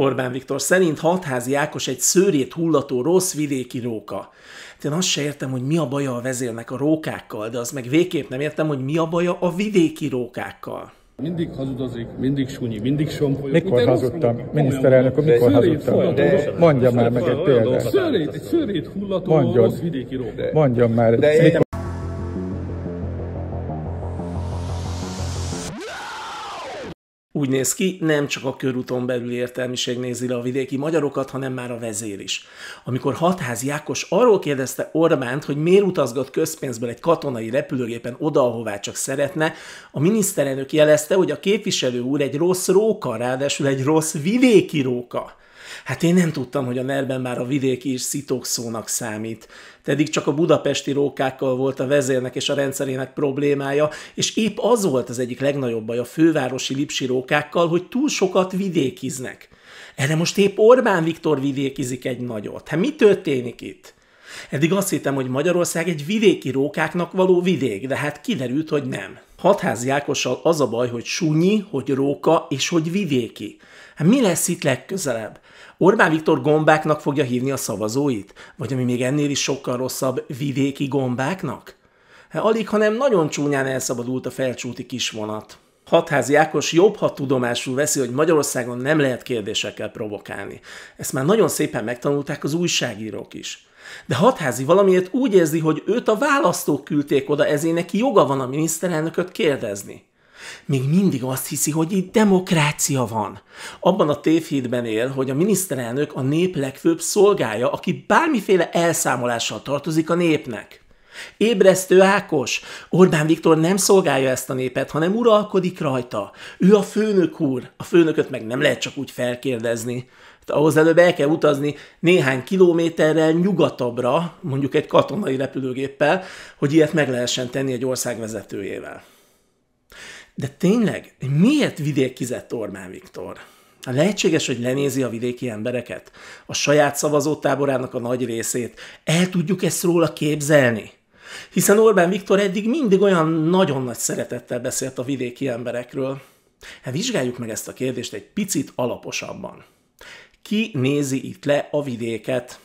Orbán Viktor szerint hatházi Ákos egy szőrét hullató rossz vidéki róka. Hát én azt se értem, hogy mi a baja a vezérnek a rókákkal, de az meg végképp nem értem, hogy mi a baja a vidéki rókákkal. Mindig hazudozik, mindig sunyi, mindig sompolyoz. Mikor hazudtam? Miniszterelnök, mikor hazudtam? Mondja már meg egy példát. Szőrét, egy szőrét hullató Mondjon. rossz vidéki róka. Mondjon már. De... Mikor... úgy néz ki, nem csak a körúton belül értelmiség nézi le a vidéki magyarokat, hanem már a vezér is. Amikor Hatházi Ákos arról kérdezte Orbánt, hogy miért utazgat közpénzből egy katonai repülőgépen oda, ahová csak szeretne, a miniszterelnök jelezte, hogy a képviselő úr egy rossz róka, ráadásul egy rossz vidéki róka. Hát én nem tudtam, hogy a nerben már a vidéki is szitok szónak számít. Eddig csak a budapesti rókákkal volt a vezérnek és a rendszerének problémája, és épp az volt az egyik legnagyobb baj a fővárosi lipsi rókákkal, hogy túl sokat vidékiznek. Erre most épp Orbán Viktor vidékizik egy nagyot. Hát mi történik itt? Eddig azt hittem, hogy Magyarország egy vidéki rókáknak való vidék, de hát kiderült, hogy nem. Hatházi Ákossal az a baj, hogy sunyi, hogy róka és hogy vidéki. Hát mi lesz itt legközelebb? Orbán Viktor gombáknak fogja hívni a szavazóit? Vagy ami még ennél is sokkal rosszabb, vidéki gombáknak? Hát alig, hanem nagyon csúnyán elszabadult a felcsúti kisvonat. Hatházi Ákos jobb, ha tudomásul veszi, hogy Magyarországon nem lehet kérdésekkel provokálni. Ezt már nagyon szépen megtanulták az újságírók is. De Hatházi valamiért úgy érzi, hogy őt a választók küldték oda, ezért neki joga van a miniszterelnököt kérdezni még mindig azt hiszi, hogy itt demokrácia van. Abban a tévhídben él, hogy a miniszterelnök a nép legfőbb szolgája, aki bármiféle elszámolással tartozik a népnek. Ébresztő Ákos, Orbán Viktor nem szolgálja ezt a népet, hanem uralkodik rajta. Ő a főnök úr, a főnököt meg nem lehet csak úgy felkérdezni. Tehát ahhoz előbb el kell utazni néhány kilométerrel nyugatabbra, mondjuk egy katonai repülőgéppel, hogy ilyet meg lehessen tenni egy ország vezetőjével. De tényleg, miért vidékizett Orbán Viktor? Hát lehetséges, hogy lenézi a vidéki embereket? A saját szavazótáborának a nagy részét? El tudjuk ezt róla képzelni? Hiszen Orbán Viktor eddig mindig olyan nagyon nagy szeretettel beszélt a vidéki emberekről. Hát vizsgáljuk meg ezt a kérdést egy picit alaposabban. Ki nézi itt le a vidéket?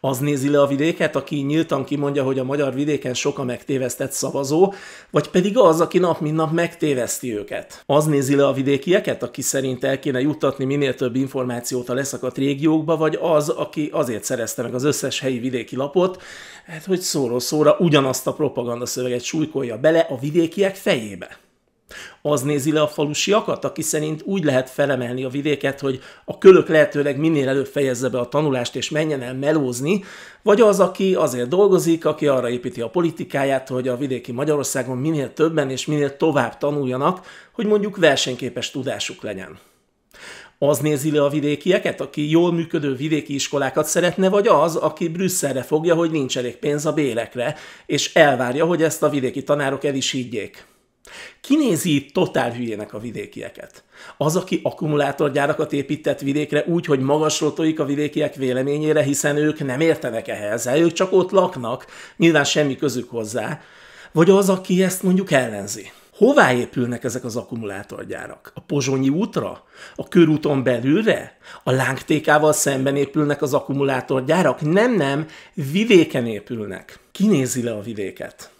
Az nézi le a vidéket, aki nyíltan kimondja, hogy a magyar vidéken sok a megtévesztett szavazó, vagy pedig az, aki nap mint nap megtéveszti őket. Az nézi le a vidékieket, aki szerint el kéne juttatni minél több információt a leszakadt régiókba, vagy az, aki azért szerezte meg az összes helyi vidéki lapot, hát hogy szóról szóra ugyanazt a propaganda szöveget súlykolja bele a vidékiek fejébe. Az nézi le a falusiakat, aki szerint úgy lehet felemelni a vidéket, hogy a kölök lehetőleg minél előbb fejezze be a tanulást és menjen el melózni, vagy az, aki azért dolgozik, aki arra építi a politikáját, hogy a vidéki Magyarországon minél többen és minél tovább tanuljanak, hogy mondjuk versenyképes tudásuk legyen. Az nézi le a vidékieket, aki jól működő vidéki iskolákat szeretne, vagy az, aki Brüsszelre fogja, hogy nincs elég pénz a bélekre, és elvárja, hogy ezt a vidéki tanárok el is higgyék. Kinézi totál hülyének a vidékieket. Az, aki akkumulátorgyárakat épített vidékre úgy, hogy magasról tojik a vidékiek véleményére, hiszen ők nem értenek ehhez, ők csak ott laknak, nyilván semmi közük hozzá, vagy az, aki ezt mondjuk ellenzi. Hová épülnek ezek az akkumulátorgyárak? A Pozsonyi útra? A körúton belülre? A lángtékával szemben épülnek az akkumulátorgyárak? Nem, nem, vidéken épülnek. Kinézi le a vidéket?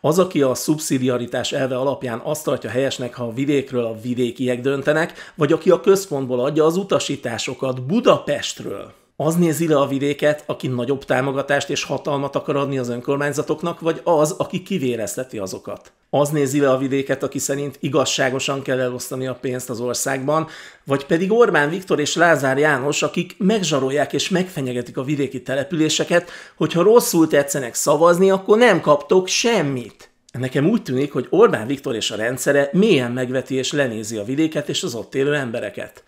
Az, aki a szubszidiaritás elve alapján azt tartja helyesnek, ha a vidékről a vidékiek döntenek, vagy aki a központból adja az utasításokat Budapestről – az nézi le a vidéket, aki nagyobb támogatást és hatalmat akar adni az önkormányzatoknak, vagy az, aki kivérezteti azokat? Az nézi le a vidéket, aki szerint igazságosan kell elosztani a pénzt az országban, vagy pedig Orbán Viktor és Lázár János, akik megzsarolják és megfenyegetik a vidéki településeket, hogyha rosszul tetszenek szavazni, akkor nem kaptok semmit. Nekem úgy tűnik, hogy Orbán Viktor és a rendszere mélyen megveti és lenézi a vidéket és az ott élő embereket.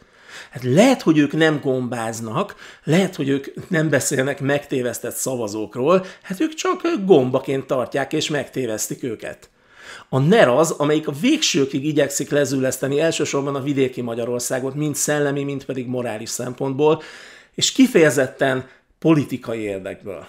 Hát lehet, hogy ők nem gombáznak, lehet, hogy ők nem beszélnek megtévesztett szavazókról, hát ők csak gombaként tartják és megtévesztik őket. A NER az, amelyik a végsőkig igyekszik lezüleszteni elsősorban a vidéki Magyarországot, mind szellemi, mind pedig morális szempontból, és kifejezetten politikai érdekből.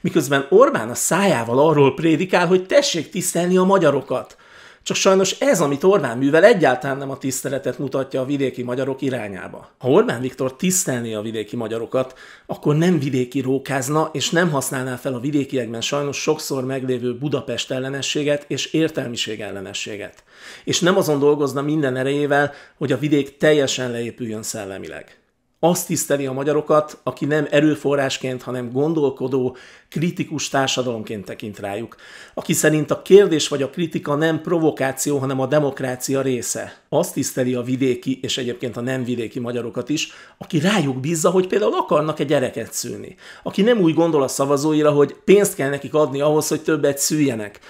Miközben Orbán a szájával arról prédikál, hogy tessék tisztelni a magyarokat – csak sajnos ez, amit Orbán művel, egyáltalán nem a tiszteletet mutatja a vidéki magyarok irányába. Ha Orbán Viktor tisztelné a vidéki magyarokat, akkor nem vidéki rókázna, és nem használná fel a vidékiekben sajnos sokszor meglévő Budapest ellenességet és értelmiség ellenességet. És nem azon dolgozna minden erejével, hogy a vidék teljesen leépüljön szellemileg azt tiszteli a magyarokat, aki nem erőforrásként, hanem gondolkodó, kritikus társadalomként tekint rájuk, aki szerint a kérdés vagy a kritika nem provokáció, hanem a demokrácia része. Azt tiszteli a vidéki és egyébként a nem vidéki magyarokat is, aki rájuk bízza, hogy például akarnak egy gyereket szülni, aki nem úgy gondol a szavazóira, hogy pénzt kell nekik adni ahhoz, hogy többet szüljenek.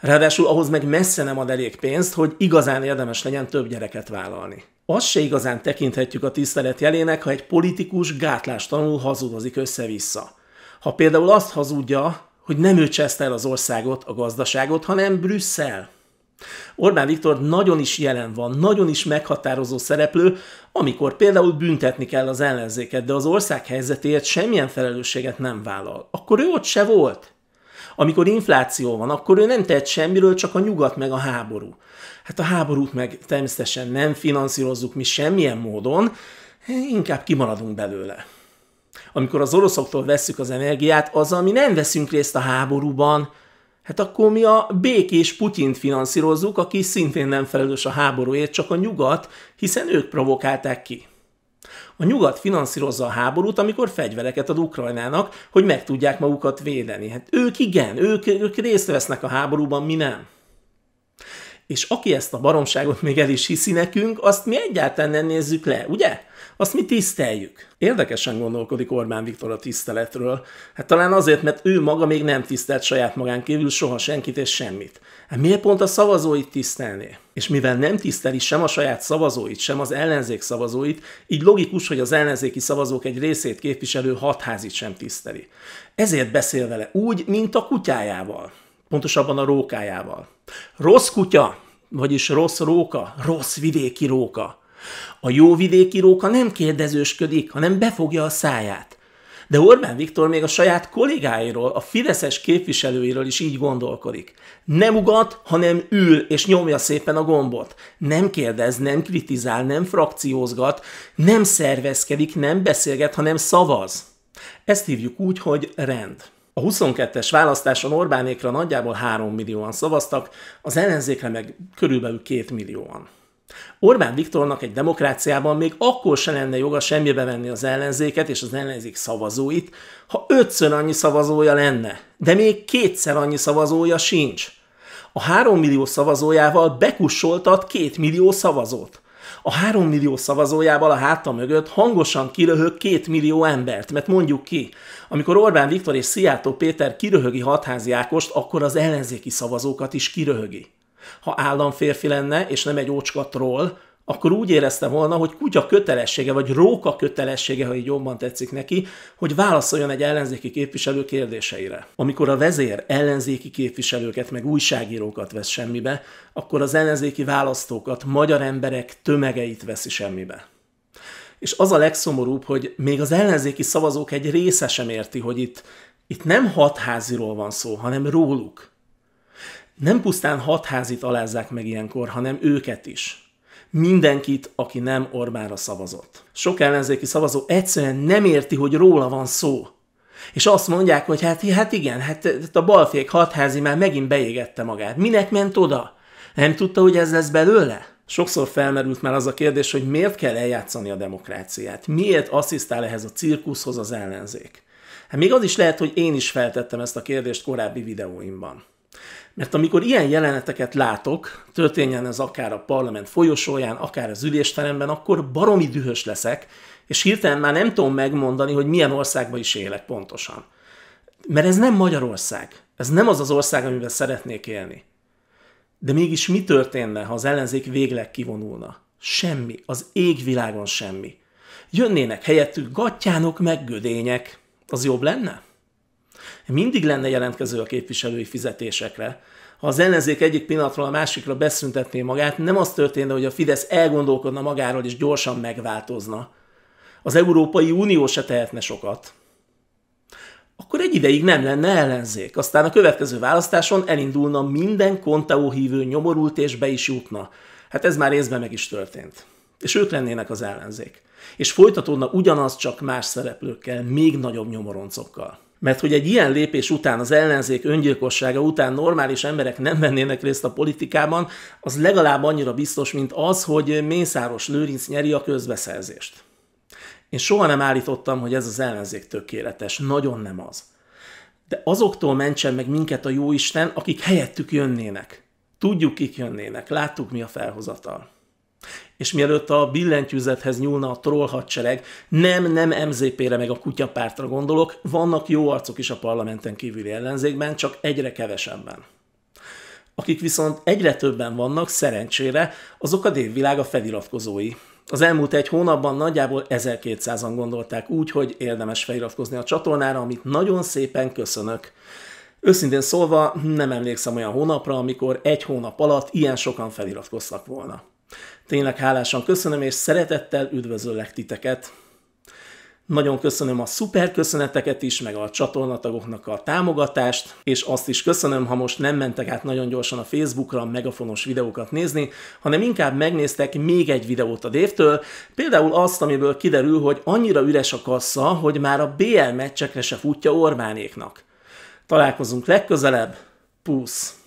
Ráadásul ahhoz meg messze nem ad elég pénzt, hogy igazán érdemes legyen több gyereket vállalni azt se igazán tekinthetjük a tisztelet jelének, ha egy politikus gátlástanul hazudozik össze-vissza. Ha például azt hazudja, hogy nem ő cseszte el az országot, a gazdaságot, hanem Brüsszel. Orbán Viktor nagyon is jelen van, nagyon is meghatározó szereplő, amikor például büntetni kell az ellenzéket, de az ország helyzetéért semmilyen felelősséget nem vállal. Akkor ő ott se volt. Amikor infláció van, akkor ő nem tett semmiről, csak a nyugat meg a háború. Hát a háborút meg természetesen nem finanszírozzuk mi semmilyen módon, inkább kimaradunk belőle. Amikor az oroszoktól veszük az energiát, az, ami nem veszünk részt a háborúban, hát akkor mi a békés Putyint finanszírozzuk, aki szintén nem felelős a háborúért, csak a nyugat, hiszen ők provokálták ki. A nyugat finanszírozza a háborút, amikor fegyvereket ad Ukrajnának, hogy meg tudják magukat védeni. Hát ők igen, ők, ők részt vesznek a háborúban, mi nem. És aki ezt a baromságot még el is hiszi nekünk, azt mi egyáltalán nem nézzük le, ugye? azt mi tiszteljük. Érdekesen gondolkodik Orbán Viktor a tiszteletről. Hát talán azért, mert ő maga még nem tisztelt saját magán kívül soha senkit és semmit. Hát miért pont a szavazóit tisztelné? És mivel nem tiszteli sem a saját szavazóit, sem az ellenzék szavazóit, így logikus, hogy az ellenzéki szavazók egy részét képviselő hatházit sem tiszteli. Ezért beszél vele úgy, mint a kutyájával. Pontosabban a rókájával. Rossz kutya, vagyis rossz róka, rossz vidéki róka. A jó vidéki róka nem kérdezősködik, hanem befogja a száját. De Orbán Viktor még a saját kollégáiról, a fideszes képviselőiről is így gondolkodik. Nem ugat, hanem ül és nyomja szépen a gombot. Nem kérdez, nem kritizál, nem frakciózgat, nem szervezkedik, nem beszélget, hanem szavaz. Ezt hívjuk úgy, hogy rend. A 22-es választáson Orbánékra nagyjából 3 millióan szavaztak, az ellenzékre meg körülbelül 2 millióan. Orbán Viktornak egy demokráciában még akkor se lenne joga semmibe venni az ellenzéket és az ellenzék szavazóit, ha ötször annyi szavazója lenne, de még kétszer annyi szavazója sincs. A három millió szavazójával bekussoltat két millió szavazót. A három millió szavazójával a háta mögött hangosan kiröhög két millió embert, mert mondjuk ki, amikor Orbán Viktor és Szijjártó Péter kiröhögi hatházi Ákost, akkor az ellenzéki szavazókat is kiröhögi ha államférfi lenne, és nem egy ócskatról, akkor úgy érezte volna, hogy kutya kötelessége, vagy róka kötelessége, ha így jobban tetszik neki, hogy válaszoljon egy ellenzéki képviselő kérdéseire. Amikor a vezér ellenzéki képviselőket, meg újságírókat vesz semmibe, akkor az ellenzéki választókat, magyar emberek tömegeit veszi semmibe. És az a legszomorúbb, hogy még az ellenzéki szavazók egy része sem érti, hogy itt, itt nem hatháziról van szó, hanem róluk nem pusztán hatházit alázzák meg ilyenkor, hanem őket is. Mindenkit, aki nem Orbánra szavazott. Sok ellenzéki szavazó egyszerűen nem érti, hogy róla van szó. És azt mondják, hogy hát, hát igen, hát, hát a balfék hatházi már megint beégette magát. Minek ment oda? Nem tudta, hogy ez lesz belőle? Sokszor felmerült már az a kérdés, hogy miért kell eljátszani a demokráciát? Miért asszisztál ehhez a cirkuszhoz az ellenzék? Hát még az is lehet, hogy én is feltettem ezt a kérdést korábbi videóimban. Mert amikor ilyen jeleneteket látok, történjen ez akár a parlament folyosóján, akár az ülésteremben, akkor baromi dühös leszek, és hirtelen már nem tudom megmondani, hogy milyen országban is élek pontosan. Mert ez nem Magyarország. Ez nem az az ország, amiben szeretnék élni. De mégis mi történne, ha az ellenzék végleg kivonulna? Semmi. Az égvilágon semmi. Jönnének helyettük gatyánok meg gödények. Az jobb lenne? mindig lenne jelentkező a képviselői fizetésekre. Ha az ellenzék egyik pillanatról a másikra beszüntetné magát, nem az történne, hogy a Fidesz elgondolkodna magáról és gyorsan megváltozna. Az Európai Unió se tehetne sokat. Akkor egy ideig nem lenne ellenzék. Aztán a következő választáson elindulna minden konteó hívő nyomorult és be is jutna. Hát ez már részben meg is történt. És ők lennének az ellenzék. És folytatódna ugyanaz csak más szereplőkkel, még nagyobb nyomoroncokkal. Mert hogy egy ilyen lépés után, az ellenzék öngyilkossága után normális emberek nem vennének részt a politikában, az legalább annyira biztos, mint az, hogy Mészáros Lőrinc nyeri a közbeszerzést. Én soha nem állítottam, hogy ez az ellenzék tökéletes. Nagyon nem az. De azoktól mentsen meg minket a Jóisten, akik helyettük jönnének. Tudjuk, kik jönnének. Láttuk, mi a felhozatal és mielőtt a billentyűzethez nyúlna a troll hadsereg, nem, nem MZP-re meg a kutyapártra gondolok, vannak jó arcok is a parlamenten kívüli ellenzékben, csak egyre kevesebben akik viszont egyre többen vannak, szerencsére, azok a dévvilága feliratkozói. Az elmúlt egy hónapban nagyjából 1200-an gondolták úgy, hogy érdemes feliratkozni a csatornára, amit nagyon szépen köszönök. Őszintén szólva nem emlékszem olyan hónapra, amikor egy hónap alatt ilyen sokan feliratkoztak volna. Tényleg hálásan köszönöm, és szeretettel üdvözöllek titeket! Nagyon köszönöm a szuper köszöneteket is, meg a csatornatagoknak a támogatást, és azt is köszönöm, ha most nem mentek át nagyon gyorsan a Facebookra megafonos videókat nézni, hanem inkább megnéztek még egy videót a Dévtől, például azt, amiből kiderül, hogy annyira üres a kassa, hogy már a BL meccsekre se futja Orbánéknak. Találkozunk legközelebb, pusz!